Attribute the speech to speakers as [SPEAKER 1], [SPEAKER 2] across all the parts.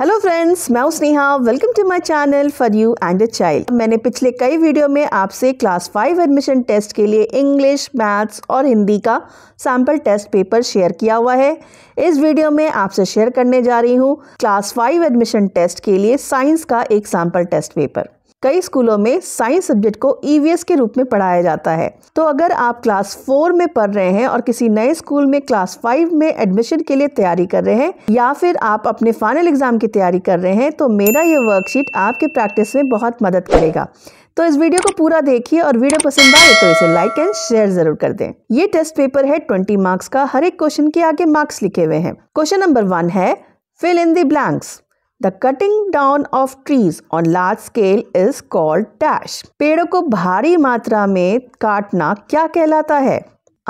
[SPEAKER 1] Hello friends मैं हूं Sneha welcome to my channel for you and a child मैंने पिछले कई वीडियो में आपसे क्लास फाइव एडमिशन टेस्ट के लिए इंग्लिश मैथ्स और हिंदी का सैम्पल टेस्ट पेपर शेयर किया हुआ है इस वीडियो में आपसे शेयर करने जा रही हूं क्लास फाइव एडमिशन टेस्ट के लिए साइंस का एक सैम्पल टेस्ट पेपर कई स्कूलों में साइंस सब्जेक्ट को ईवीएस e के रूप में पढ़ाया जाता है तो अगर आप क्लास फोर में पढ़ रहे हैं और किसी नए स्कूल में क्लास फाइव में एडमिशन के लिए तैयारी कर रहे हैं या फिर आप अपने फाइनल एग्जाम की तैयारी कर रहे हैं तो मेरा ये वर्कशीट आपके प्रैक्टिस में बहुत मदद करेगा तो इस वीडियो को पूरा देखिए और वीडियो पसंद आए तो इसे लाइक एंड शेयर जरूर कर दें ये टेस्ट पेपर है ट्वेंटी मार्क्स का हर एक क्वेश्चन के आगे मार्क्स लिखे हुए हैं क्वेश्चन नंबर वन है fill in the blanks the cutting down of trees on large scale is called dash पेड़ों को भारी मात्रा में काटना क्या कहलाता है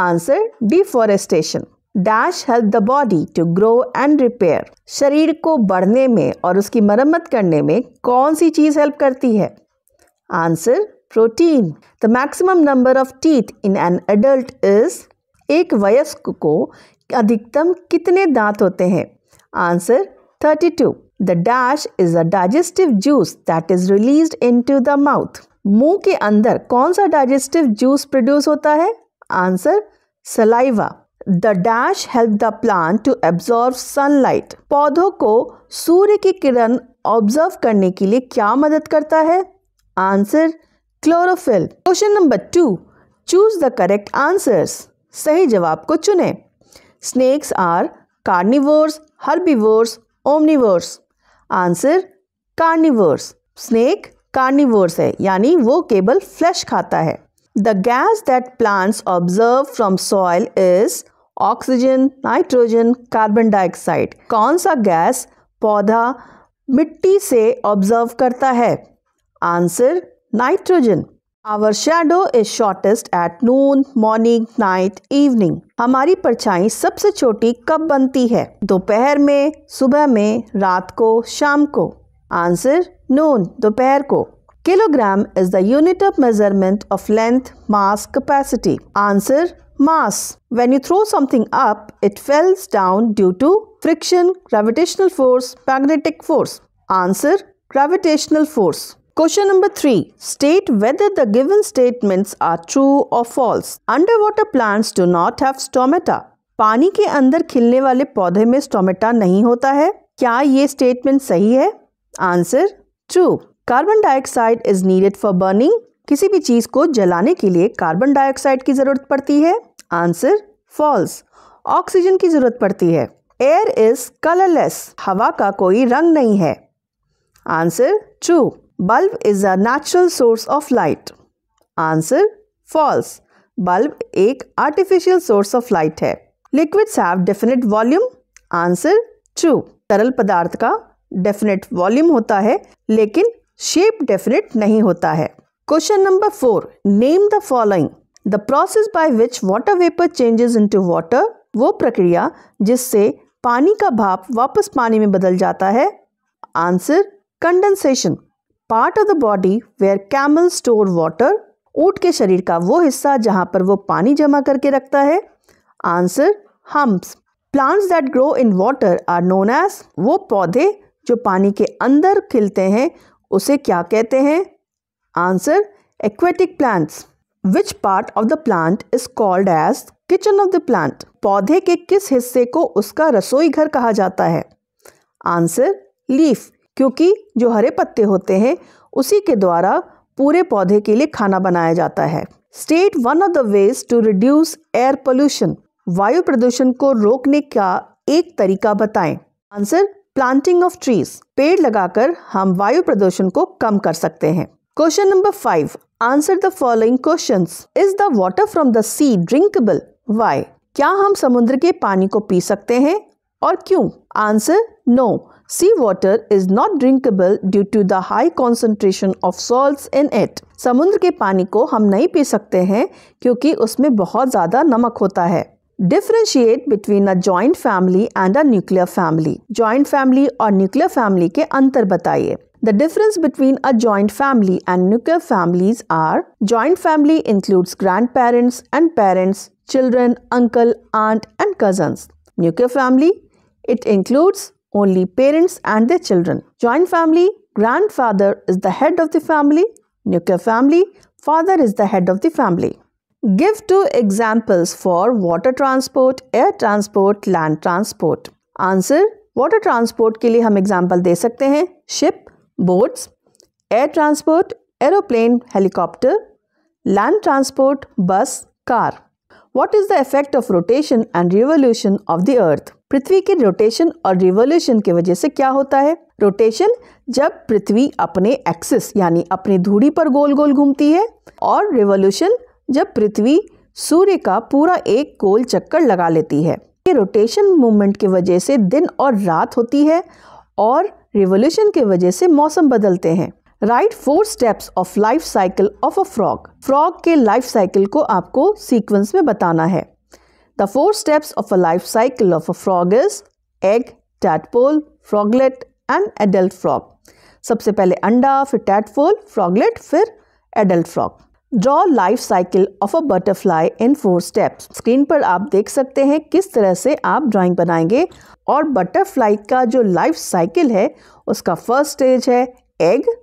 [SPEAKER 1] answer deforestation dash help the body to grow and repair शरीर को बढ़ने में और उसकी मरम्मत करने में कौन सी चीज़ हेल्प करती है answer protein the maximum number of teeth in an adult is एक वयस्क को अधिकतम कितने दांत होते हैं answer thirty two The dash is a digestive juice that is release into the mouth मुंह के अंदर कौन सा डाइजेस्टिव जूस प्रोड्यूस होता है answer saliva the dash help the plant to absorb sunlight पौधों को सूर्य की किरण ऑब्जर्व करने के लिए क्या मदद करता है answer chlorophyll question number two choose the correct answers सही जवाब को चुने snakes are carnivores herbivores omnivores answer carnivores snake carnivores है यानी वो केवल फ्लैश खाता है the gas that plants observe from soil is oxygen nitrogen carbon dioxide कौन सा गैस पौधा मिट्टी से ऑब्जर्व करता है answer nitrogen our shadow is shortest at noon morning night evening हमारी परछाई सबसे छोटी कब बनती है दोपहर में सुबह में रात को शाम को आंसर नून दोपहर को kilogram is the unit of measurement of length mass capacity answer mass when you throw something up it falls down due to friction gravitational force magnetic force answer gravitational force Question number 3. State whether the given statements are true or false. Underwater plants do not have stomata. पानी के अंदर खिलने वाले पौधे में stomata नहीं होता है क्या ये स्टेटमेंट सही है answer true carbon dioxide is needed for burning किसी भी चीज को जलाने के लिए कार्बन डाइऑक्साइड की जरूरत पड़ती है आंसर फॉल्स ऑक्सीजन की जरूरत पड़ती है एयर इज कलरलेस हवा का कोई रंग नहीं है answer true Bulb is a natural source of light. Answer false. Bulb ek artificial source of light hai Liquids have definite volume. Answer true. taral padarth ka definite volume hota hai lekin shape definite nahi hota hai Question number 4 Name the following. The process by which water vapor changes into water wo prakriya jisse पानी ka bhaap wapas पानी mein badal jata hai answer condensation part of the body where camel store water ऊँट के शरीर का वो हिस्सा जहाँ पर वो पानी जमा करके रखता है answer humps plants that grow in water are known as वो पौधे जो पानी के अंदर खिलते हैं उसे क्या कहते हैं answer aquatic plants which part of the plant is called as kitchen of the plant पौधे के किस हिस्से को उसका रसोई घर कहा जाता है आंसर लीफ क्योंकि जो हरे पत्ते होते हैं उसी के द्वारा पूरे पौधे के लिए खाना बनाया जाता है state one of the ways to reduce air pollution वायु प्रदूषण को रोकने का एक तरीका बताएं आंसर प्लांटिंग ऑफ ट्रीज पेड़ लगाकर हम वायु प्रदूषण को कम कर सकते हैं question number five answer the following question is the water from the sea drinkable why क्या हम समुद्र के पानी को पी सकते हैं और क्यों answer no sea water is not drinkable due to the high concentration of salt in it. समुद्र के पानी को हम नहीं पी सकते हैं क्योंकि उसमें बहुत ज्यादा नमक होता है differentiate between a joint family and a nuclear family joint family और न्यूक्लियर फैमिली के अंतर बताइए the difference between a joint family and nuclear families are joint family includes grandparents and parents children uncle aunt and cousin nuclear family it includes only parents and their children. Joint family, grandfather is the head of the family, nuclear family, father is the head of the family. Give two examples for water transport, air transport, land transport. Answer Water transport के लिए हम example दे सकते हैं ship, boats. Air transport: aeroplane, helicopter. Land transport: bus, car. What is the effect of rotation and revolution of the earth पृथ्वी के rotation और revolution की वजह से क्या होता है रोटेशन जब पृथ्वी अपने एक्सिस यानी अपनी धूड़ी पर गोल गोल घूमती है और रिवोल्यूशन जब पृथ्वी सूर्य का पूरा एक गोल चक्कर लगा लेती है ये रोटेशन मूवमेंट की वजह से दिन और रात होती है और रिवोल्यूशन की वजह से मौसम बदलते हैं write four steps of life cycle of a frog frog के लाइफ साइकिल को आपको सीक्वेंस में बताना है the four steps of a life cycle of a frog is egg tadpole froglet and adult frog सबसे पहले अंडा फिर टैटपोल फ्रॉगलेट फिर adult frog draw life cycle of a butterfly in four steps screen पर आप देख सकते हैं किस तरह से आप ड्राइंग बनाएंगे और बटरफ्लाई का जो लाइफ साइकिल है उसका फर्स्ट स्टेज है एग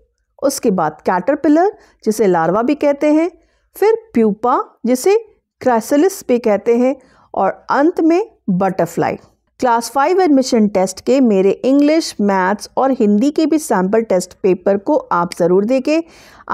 [SPEAKER 1] उसके बाद कैटरपिलर जिसे लार्वा भी कहते हैं फिर प्यूपा जिसे क्रैसलिस भी कहते हैं और अंत में butterfly class five admission test के मेरे इंग्लिश मैथ्स और हिंदी के भी सैम्पल टेस्ट पेपर को आप ज़रूर देखें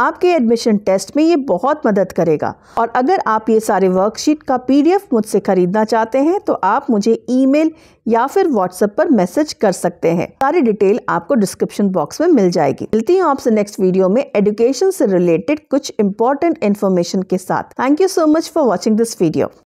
[SPEAKER 1] आपके एडमिशन टेस्ट में ये बहुत मदद करेगा और अगर आप ये सारे वर्कशीट का पीडीएफ मुझसे ख़रीदना चाहते हैं तो आप मुझे ईमेल या फिर व्हाट्सएप पर मैसेज कर सकते हैं सारी डिटेल आपको डिस्क्रिप्शन बॉक्स में मिल जाएगी मिलती हूँ आपसे नेक्स्ट वीडियो में एजुकेशन से रिलेटेड कुछ इंपॉर्टेंट इन्फॉर्मेशन के साथ thank you so much for watching this video